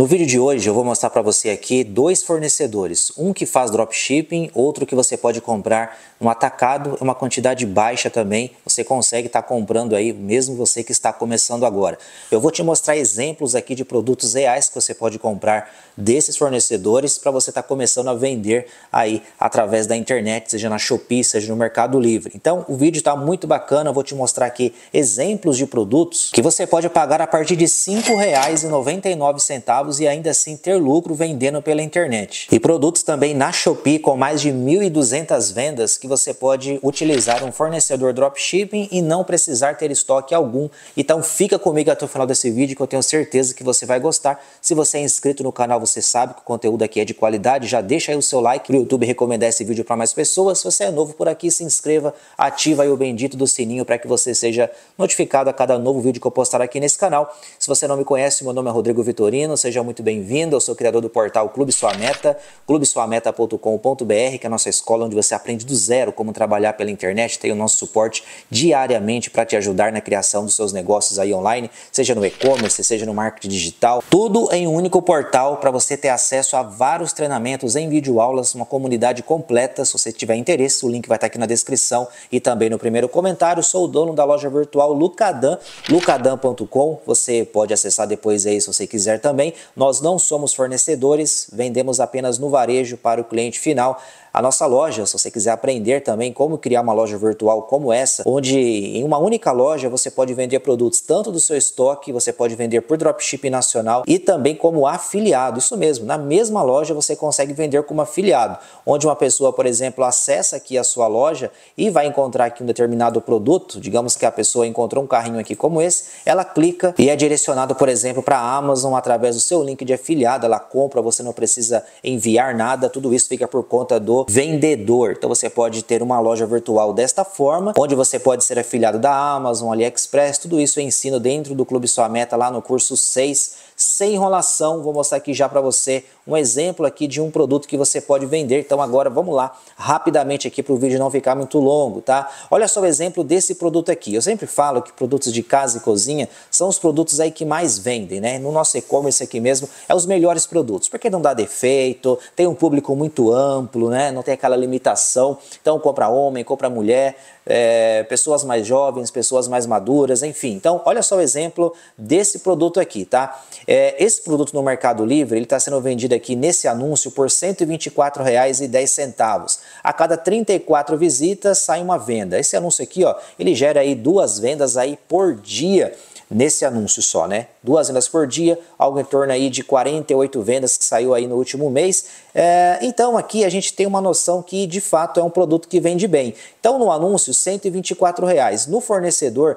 No vídeo de hoje eu vou mostrar para você aqui dois fornecedores, um que faz dropshipping, outro que você pode comprar no um atacado, uma quantidade baixa também, você consegue estar tá comprando aí, mesmo você que está começando agora. Eu vou te mostrar exemplos aqui de produtos reais que você pode comprar desses fornecedores para você estar tá começando a vender aí através da internet, seja na Shopee, seja no Mercado Livre. Então o vídeo está muito bacana, eu vou te mostrar aqui exemplos de produtos que você pode pagar a partir de R$ 5,99 e ainda assim ter lucro vendendo pela internet. E produtos também na Shopee com mais de 1.200 vendas que você pode utilizar um fornecedor dropshipping e não precisar ter estoque algum. Então fica comigo até o final desse vídeo que eu tenho certeza que você vai gostar. Se você é inscrito no canal, você sabe que o conteúdo aqui é de qualidade. Já deixa aí o seu like para o YouTube recomendar esse vídeo para mais pessoas. Se você é novo por aqui, se inscreva, ativa o bendito do sininho para que você seja notificado a cada novo vídeo que eu postar aqui nesse canal. Se você não me conhece, meu nome é Rodrigo Vitorino, seja seja muito bem-vindo. Eu sou o criador do portal Clube Sua Meta, clubesuameta.com.br, que é a nossa escola onde você aprende do zero como trabalhar pela internet. Tem o nosso suporte diariamente para te ajudar na criação dos seus negócios aí online, seja no e-commerce, seja no marketing digital. Tudo em um único portal para você ter acesso a vários treinamentos em videoaulas, uma comunidade completa. Se você tiver interesse, o link vai estar tá aqui na descrição e também no primeiro comentário. Sou o dono da loja virtual Lucadan, lucadan.com. Você pode acessar depois aí se você quiser também. Nós não somos fornecedores, vendemos apenas no varejo para o cliente final a nossa loja. Se você quiser aprender também como criar uma loja virtual como essa, onde em uma única loja você pode vender produtos tanto do seu estoque, você pode vender por dropship nacional e também como afiliado. Isso mesmo, na mesma loja você consegue vender como afiliado, onde uma pessoa, por exemplo, acessa aqui a sua loja e vai encontrar aqui um determinado produto, digamos que a pessoa encontrou um carrinho aqui como esse, ela clica e é direcionado, por exemplo, para a Amazon através do seu link de afiliado, ela compra, você não precisa enviar nada, tudo isso fica por conta do vendedor. Então você pode ter uma loja virtual desta forma, onde você pode ser afiliado da Amazon, AliExpress, tudo isso eu ensino dentro do Clube Sua Meta lá no curso 6, sem enrolação, vou mostrar aqui já para você um exemplo aqui de um produto que você pode vender. Então agora vamos lá rapidamente aqui para o vídeo não ficar muito longo, tá? Olha só o exemplo desse produto aqui. Eu sempre falo que produtos de casa e cozinha são os produtos aí que mais vendem, né? No nosso e-commerce aqui mesmo é os melhores produtos, porque não dá defeito, tem um público muito amplo, né? Não tem aquela limitação. Então compra homem, compra mulher, é, pessoas mais jovens, pessoas mais maduras, enfim. Então, olha só o exemplo desse produto aqui, tá? É, esse produto no Mercado Livre, ele está sendo vendido aqui aqui nesse anúncio por R$ 124,10. A cada 34 visitas sai uma venda. Esse anúncio aqui, ó, ele gera aí duas vendas aí por dia nesse anúncio só, né? duas vendas por dia, algo em torno aí de 48 vendas que saiu aí no último mês. É, então aqui a gente tem uma noção que de fato é um produto que vende bem. Então no anúncio 124 reais, no fornecedor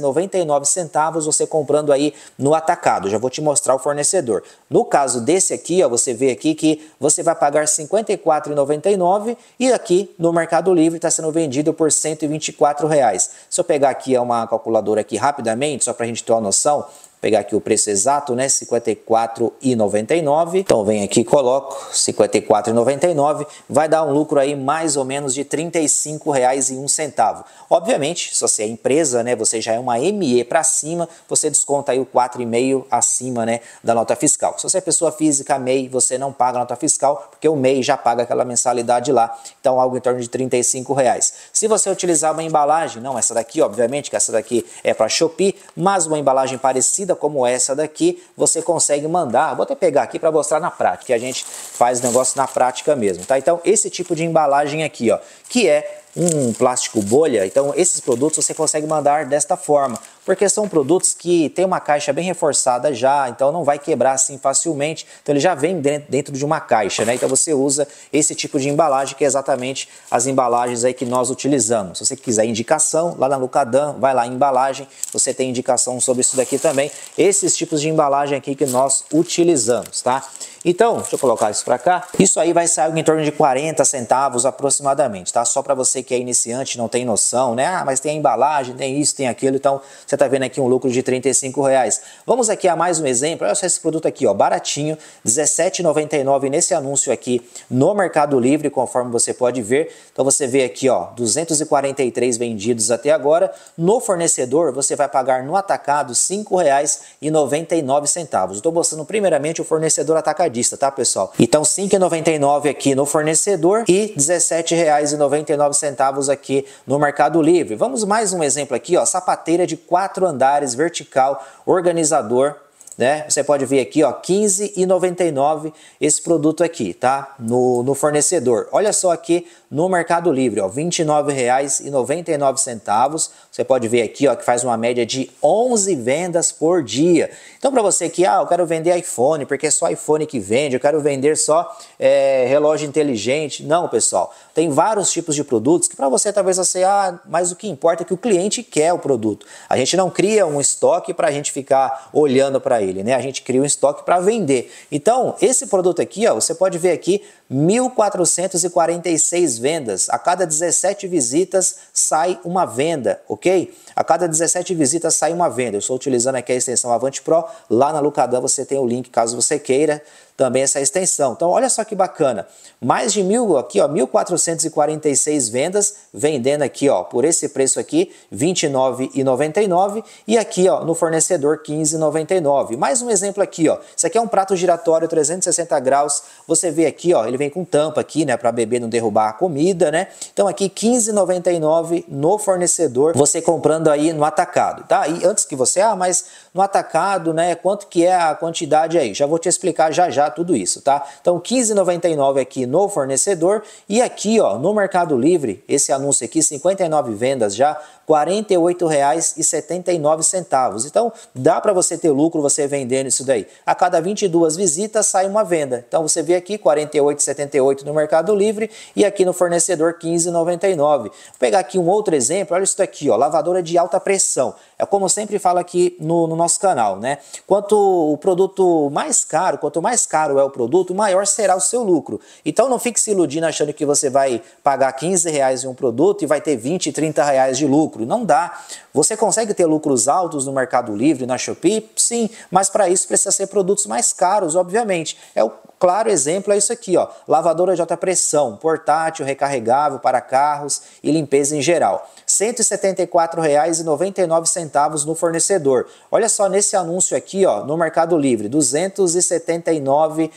99 centavos você comprando aí no atacado. Já vou te mostrar o fornecedor. No caso desse aqui, ó, você vê aqui que você vai pagar R$ 54,99 e aqui no Mercado Livre está sendo vendido por 124 reais. Se eu pegar aqui é uma calculadora aqui rapidamente, só para a gente ter uma noção pegar aqui o preço exato, né? R$ 54,99. Então vem aqui, coloco R$ 54,99, vai dar um lucro aí mais ou menos de R$ 35,01. Obviamente, se você é empresa, né, você já é uma ME para cima, você desconta aí o 4,5 acima, né, da nota fiscal. Se você é pessoa física, MEI, você não paga nota fiscal, porque o MEI já paga aquela mensalidade lá. Então algo em torno de R$ 35,00. Se você utilizar uma embalagem, não essa daqui, obviamente, que essa daqui é para Shopee, mas uma embalagem parecida parecida como essa daqui, você consegue mandar. Vou até pegar aqui para mostrar na prática, que a gente faz o negócio na prática mesmo, tá? Então, esse tipo de embalagem aqui, ó, que é um plástico bolha. Então esses produtos você consegue mandar desta forma, porque são produtos que tem uma caixa bem reforçada já, então não vai quebrar assim facilmente. Então ele já vem dentro de uma caixa, né? Então você usa esse tipo de embalagem que é exatamente as embalagens aí que nós utilizamos. Se você quiser indicação, lá na Lucadam, vai lá em embalagem, você tem indicação sobre isso daqui também. Esses tipos de embalagem aqui que nós utilizamos, tá? Então, deixa eu colocar isso para cá. Isso aí vai sair em torno de 40 centavos aproximadamente, tá? Só para você você que é iniciante não tem noção, né? Ah, mas tem a embalagem, tem isso, tem aquilo, então você está vendo aqui um lucro de 35 reais. Vamos aqui a mais um exemplo, olha só esse produto aqui, ó, baratinho, 17,99 nesse anúncio aqui no Mercado Livre, conforme você pode ver. Então você vê aqui, ó, 243 vendidos até agora. No fornecedor, você vai pagar no atacado R$ 5,99. Estou mostrando primeiramente o fornecedor atacadista, tá, pessoal? Então R$ 5,99 aqui no fornecedor e R$ 17,99 centavos aqui no Mercado Livre. Vamos mais um exemplo aqui, ó, sapateira de quatro andares, vertical, organizador, né? Você pode ver aqui, ó, 15,99 esse produto aqui, tá? No, no fornecedor. Olha só aqui no Mercado Livre, ó, R$ 29,99. Você pode ver aqui, ó, que faz uma média de 11 vendas por dia. Então, para você que, ah, eu quero vender iPhone, porque é só iPhone que vende, eu quero vender só é, relógio inteligente. Não, pessoal. Tem vários tipos de produtos que para você talvez você, ah, mas o que importa é que o cliente quer o produto. A gente não cria um estoque para a gente ficar olhando para ele, né? A gente cria um estoque para vender. Então, esse produto aqui, ó, você pode ver aqui, 1.446 vendas. A cada 17 visitas sai uma venda, ok? A cada 17 visitas sai uma venda. Eu estou utilizando aqui a extensão Avante Pro. Lá na Lucadão você tem o link caso você queira também essa extensão. Então, olha só que bacana. Mais de mil, aqui, ó, 1.446 vendas vendendo aqui, ó, por esse preço aqui, R$ 29,99 e aqui, ó, no fornecedor, R$ 15,99. Mais um exemplo aqui, ó. Isso aqui é um prato giratório 360 graus. Você vê aqui, ó, ele vem com tampa aqui, né, para beber não derrubar a comida, né? Então, aqui R$ 15,99 no fornecedor, você comprando aí no atacado, tá? E antes que você, ah, mas no atacado, né, quanto que é a quantidade aí? Já vou te explicar já já tudo isso, tá? Então 15,99 aqui no fornecedor e aqui, ó, no Mercado Livre, esse anúncio aqui 59 vendas já, R$ 48,79. Então, dá para você ter lucro você vendendo isso daí. A cada 22 visitas sai uma venda. Então, você vê aqui R$ 48,78 no Mercado Livre e aqui no fornecedor R$ 15,99. Vou pegar aqui um outro exemplo, olha isso daqui ó, lavadora de alta pressão. É como sempre falo aqui no, no nosso canal, né? Quanto o produto mais caro, quanto mais caro é o produto, maior será o seu lucro. Então não fique se iludindo achando que você vai pagar 15 reais em um produto e vai ter 20, 30 reais de lucro. Não dá. Você consegue ter lucros altos no Mercado Livre, na Shopee? Sim, mas para isso precisa ser produtos mais caros, obviamente. É o Claro exemplo é isso aqui, ó, lavadora de alta pressão, portátil, recarregável para carros e limpeza em geral. R$ 174,99 no fornecedor. Olha só nesse anúncio aqui, ó, no Mercado Livre, R$ 279,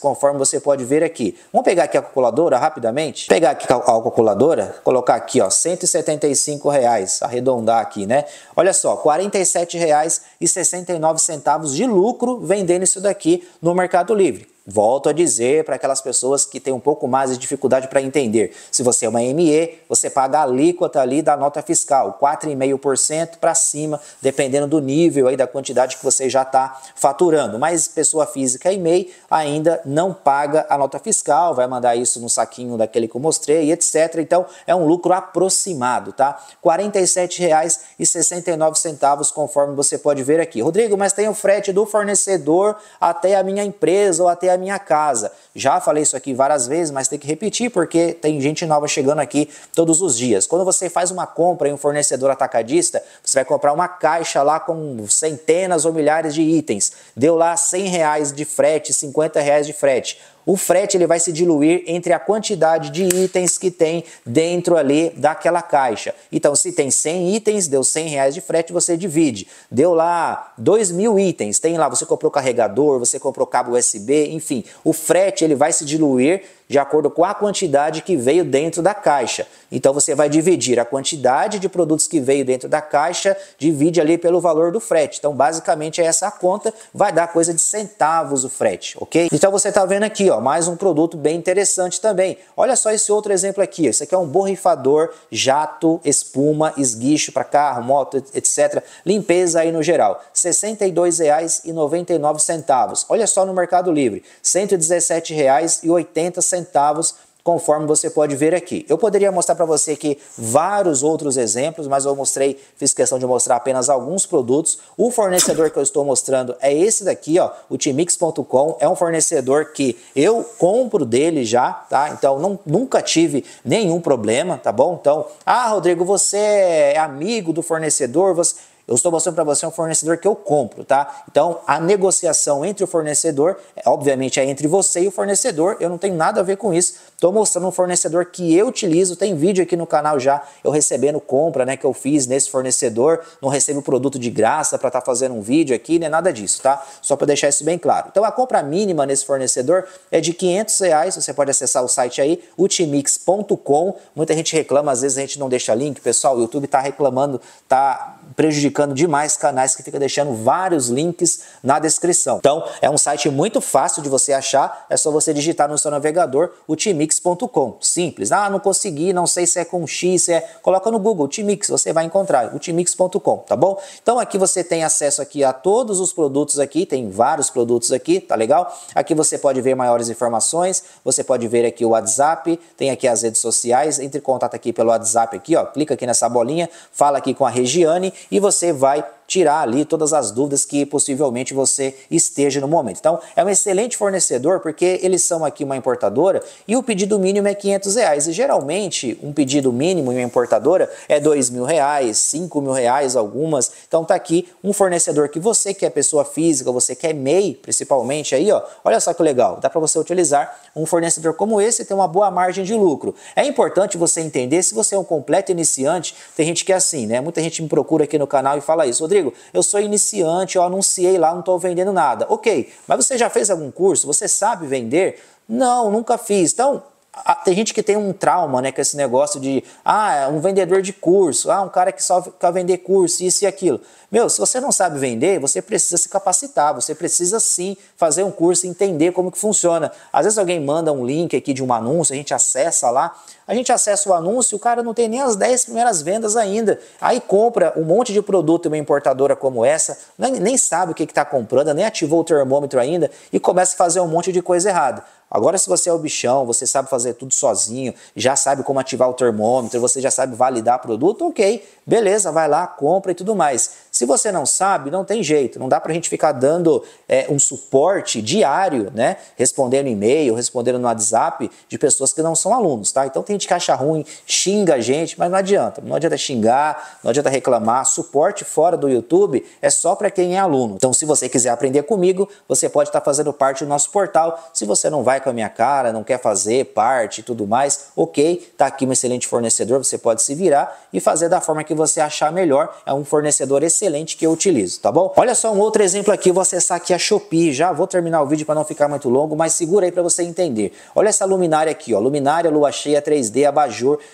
conforme você pode ver aqui. Vamos pegar aqui a calculadora rapidamente? Pegar aqui a calculadora, colocar aqui, ó, 175 175,00, arredondar aqui, né? Olha só, R$ 47,69 de lucro vendendo isso daqui no Mercado Livre. Volto a dizer para aquelas pessoas que têm um pouco mais de dificuldade para entender. Se você é uma ME, você paga a alíquota ali da nota fiscal, 4,5% para cima, dependendo do nível aí da quantidade que você já está faturando. Mas pessoa física e MEI ainda não paga a nota fiscal, vai mandar isso no saquinho daquele que eu mostrei, etc. Então é um lucro aproximado, tá? R$ 47,69, conforme você pode ver aqui. Rodrigo, mas tem o frete do fornecedor até a minha empresa ou até a minha casa. Já falei isso aqui várias vezes, mas tem que repetir porque tem gente nova chegando aqui todos os dias. Quando você faz uma compra em um fornecedor atacadista, você vai comprar uma caixa lá com centenas ou milhares de itens. Deu lá 100 reais de frete, 50 reais de frete o frete ele vai se diluir entre a quantidade de itens que tem dentro ali daquela caixa. Então, se tem 100 itens, deu 100 reais de frete, você divide. Deu lá 2 mil itens, tem lá, você comprou carregador, você comprou cabo USB, enfim, o frete ele vai se diluir de acordo com a quantidade que veio dentro da caixa. Então você vai dividir a quantidade de produtos que veio dentro da caixa, divide ali pelo valor do frete. Então basicamente é essa conta, vai dar coisa de centavos o frete, ok? Então você está vendo aqui, ó, mais um produto bem interessante também. Olha só esse outro exemplo aqui. Isso aqui é um borrifador, jato, espuma, esguicho para carro, moto, etc. Limpeza aí no geral, R$ 62,99. Olha só no Mercado Livre, R$ 117,80 centavos, conforme você pode ver aqui. Eu poderia mostrar para você aqui vários outros exemplos, mas eu mostrei, fiz questão de mostrar apenas alguns produtos. O fornecedor que eu estou mostrando é esse daqui, ó, o Timix.com, é um fornecedor que eu compro dele já, tá? Então não, nunca tive nenhum problema, tá bom? Então, ah, Rodrigo, você é amigo do fornecedor, você eu estou mostrando para você um fornecedor que eu compro, tá? Então, a negociação entre o fornecedor, é, obviamente, é entre você e o fornecedor. Eu não tenho nada a ver com isso. Estou mostrando um fornecedor que eu utilizo. Tem vídeo aqui no canal já, eu recebendo compra, né, que eu fiz nesse fornecedor. Não recebo o produto de graça para estar tá fazendo um vídeo aqui, né? Nada disso, tá? Só para deixar isso bem claro. Então, a compra mínima nesse fornecedor é de 500 reais. Você pode acessar o site aí, utimix.com. Muita gente reclama, às vezes a gente não deixa link. Pessoal, o YouTube está reclamando, tá prejudicando demais canais que fica deixando vários links na descrição. Então, é um site muito fácil de você achar, é só você digitar no seu navegador o timix.com. Simples. Ah, não consegui, não sei se é com X, se é... coloca no Google Timix, você vai encontrar o timix.com, tá bom? Então, aqui você tem acesso aqui a todos os produtos aqui, tem vários produtos aqui, tá legal? Aqui você pode ver maiores informações, você pode ver aqui o WhatsApp, tem aqui as redes sociais, entre em contato aqui pelo WhatsApp aqui, ó, clica aqui nessa bolinha, fala aqui com a Regiane e você vai tirar ali todas as dúvidas que possivelmente você esteja no momento. Então, é um excelente fornecedor porque eles são aqui uma importadora e o pedido mínimo é 500 reais. E geralmente um pedido mínimo em uma importadora é 2 mil reais, 5 mil reais algumas. Então tá aqui um fornecedor que você que é pessoa física, você quer é MEI principalmente aí, ó. Olha só que legal, dá para você utilizar um fornecedor como esse tem uma boa margem de lucro. É importante você entender se você é um completo iniciante. Tem gente que é assim, né? Muita gente me procura aqui no canal e fala isso, Rodrigo Rodrigo, eu sou iniciante, eu anunciei lá, não estou vendendo nada. Ok, mas você já fez algum curso? Você sabe vender? Não, nunca fiz. Então, a, ah, tem gente que tem um trauma, né, com esse negócio de, ah, é um vendedor de curso, ah, um cara que só quer vender curso, isso e aquilo. Meu, se você não sabe vender, você precisa se capacitar, você precisa sim fazer um curso e entender como que funciona. Às vezes alguém manda um link aqui de um anúncio, a gente acessa lá, a gente acessa o anúncio, o cara não tem nem as 10 primeiras vendas ainda. Aí compra um monte de produto em uma importadora como essa, nem, nem sabe o que está comprando, nem ativou o termômetro ainda e começa a fazer um monte de coisa errada. Agora, se você é o bichão, você sabe fazer tudo sozinho, já sabe como ativar o termômetro, você já sabe validar produto, ok, beleza, vai lá, compra e tudo mais. Se você não sabe, não tem jeito, não dá para a gente ficar dando é, um suporte diário, né? Respondendo e-mail, respondendo no WhatsApp de pessoas que não são alunos, tá? Então tem gente que acha ruim, xinga a gente, mas não adianta. Não adianta xingar, não adianta reclamar. Suporte fora do YouTube é só para quem é aluno. Então, se você quiser aprender comigo, você pode estar tá fazendo parte do nosso portal. Se você não vai com a minha cara, não quer fazer parte e tudo mais, ok, tá aqui um excelente fornecedor, você pode se virar e fazer da forma que você achar melhor. É um fornecedor excelente excelente que eu utilizo, tá bom? Olha só um outro exemplo aqui, vou acessar aqui a Shopee já, vou terminar o vídeo para não ficar muito longo, mas segura aí para você entender. Olha essa luminária aqui, ó, luminária lua cheia 3D abajur, R$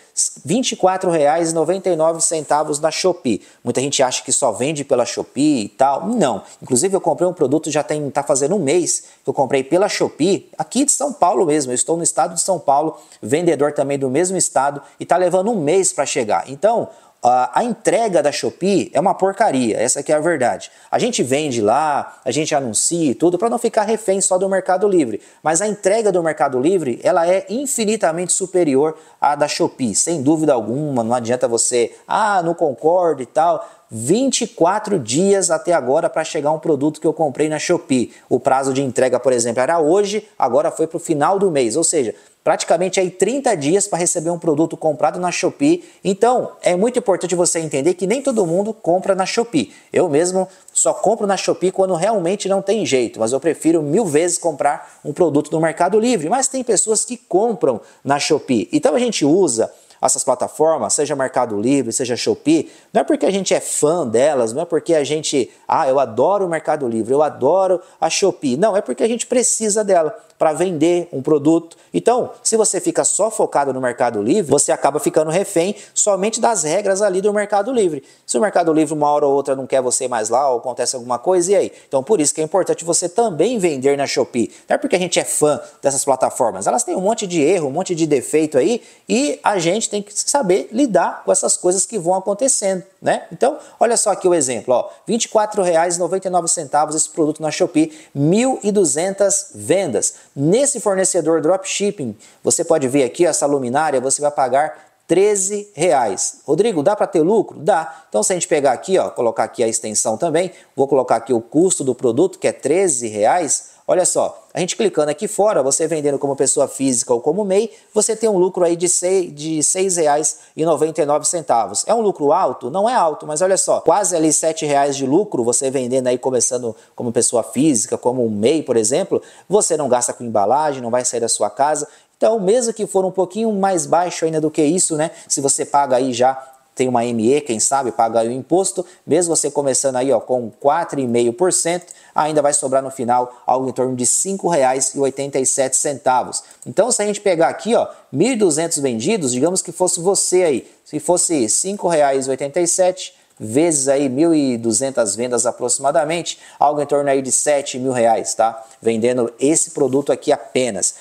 24,99 na Shopee. Muita gente acha que só vende pela Shopee e tal. Não. Inclusive eu comprei um produto já tem tá fazendo um mês que eu comprei pela Shopee, aqui de São Paulo mesmo. Eu estou no estado de São Paulo, vendedor também do mesmo estado e tá levando um mês para chegar. Então, a, entrega da Shopee é uma porcaria, essa que é a verdade. A gente vende lá, a gente anuncia e tudo para não ficar refém só do Mercado Livre, mas a entrega do Mercado Livre, ela é infinitamente superior à da Shopee, sem dúvida alguma, não adianta você, ah, não concordo e tal. 24 dias até agora para chegar um produto que eu comprei na Shopee. O prazo de entrega, por exemplo, era hoje, agora foi para o final do mês, ou seja, praticamente aí 30 dias para receber um produto comprado na Shopee. Então, é muito importante você entender que nem todo mundo compra na Shopee. Eu mesmo só compro na Shopee quando realmente não tem jeito, mas eu prefiro mil vezes comprar um produto no Mercado Livre. Mas tem pessoas que compram na Shopee. Então a gente usa essas plataformas, seja Mercado Livre, seja Shopee, não é porque a gente é fã delas, não é porque a gente, ah, eu adoro o Mercado Livre, eu adoro a Shopee. Não, é porque a gente precisa dela para vender um produto. Então, se você fica só focado no Mercado Livre, você acaba ficando refém somente das regras ali do Mercado Livre. Se o Mercado Livre uma hora ou outra não quer você mais lá, ou acontece alguma coisa, e aí? Então, por isso que é importante você também vender na Shopee. Não é porque a gente é fã dessas plataformas, elas têm um monte de erro, um monte de defeito aí, e a gente tem que saber lidar com essas coisas que vão acontecendo, né? Então, olha só aqui o exemplo, ó, R$ 24,99 esse produto na Shopee, 1.200 vendas. Nesse fornecedor dropshipping, você pode ver aqui essa luminária, você vai pagar 13 reais. Rodrigo, dá para ter lucro? Dá. Então, se a gente pegar aqui, ó, colocar aqui a extensão também, vou colocar aqui o custo do produto, que é 13 reais, Olha só, a gente clicando aqui fora, você vendendo como pessoa física ou como MEI, você tem um lucro aí de R$ 6,99. É um lucro alto? Não é alto, mas olha só, quase ali R$ 7,00 de lucro, você vendendo aí começando como pessoa física, como um MEI, por exemplo, você não gasta com embalagem, não vai sair da sua casa, então, mesmo que for um pouquinho mais baixo ainda do que isso, né? Se você paga aí já tem uma ME, quem sabe, paga o imposto, mesmo você começando aí ó, com 4,5%, ainda vai sobrar no final algo em torno de R$ 5,87. Então, se a gente pegar aqui, ó, 1.200 vendidos, digamos que fosse você aí, se fosse R$ 5,87, vezes aí 1.200 vendas aproximadamente, algo em torno aí de 7 mil reais, tá? Vendendo esse produto aqui apenas.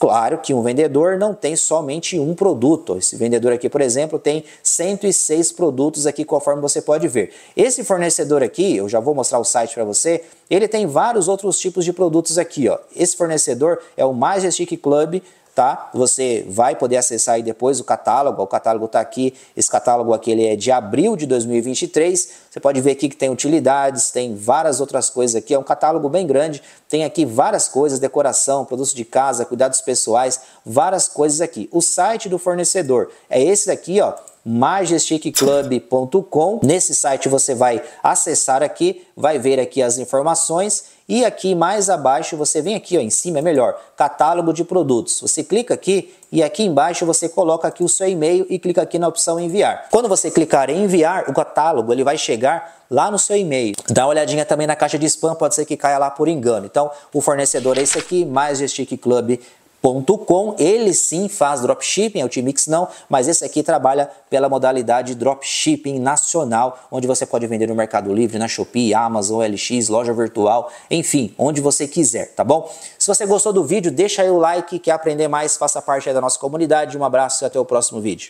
Claro que um vendedor não tem somente um produto. Esse vendedor aqui, por exemplo, tem 106 produtos aqui, conforme você pode ver. Esse fornecedor aqui, eu já vou mostrar o site para você, ele tem vários outros tipos de produtos aqui. Ó. Esse fornecedor é o Majestic Club tá? Você vai poder acessar aí depois o catálogo, o catálogo tá aqui, esse catálogo aqui ele é de abril de 2023, você pode ver aqui que tem utilidades, tem várias outras coisas aqui, é um catálogo bem grande, tem aqui várias coisas, decoração, produtos de casa, cuidados pessoais, várias coisas aqui. O site do fornecedor é esse daqui, ó, majesticclub.com. Nesse site você vai acessar aqui, vai ver aqui as informações e aqui mais abaixo você vem aqui ó, em cima é melhor, catálogo de produtos. Você clica aqui e aqui embaixo você coloca aqui o seu e-mail e clica aqui na opção enviar. Quando você clicar em enviar, o catálogo ele vai chegar lá no seu e-mail. Dá uma olhadinha também na caixa de spam, pode ser que caia lá por engano. Então o fornecedor é esse aqui, mais com ele sim faz dropshipping, a Ultimix não, mas esse aqui trabalha pela modalidade dropshipping nacional, onde você pode vender no Mercado Livre, na Shopee, Amazon, LX, loja virtual, enfim, onde você quiser, tá bom? Se você gostou do vídeo, deixa aí o like, quer aprender mais, faça parte da nossa comunidade. Um abraço e até o próximo vídeo.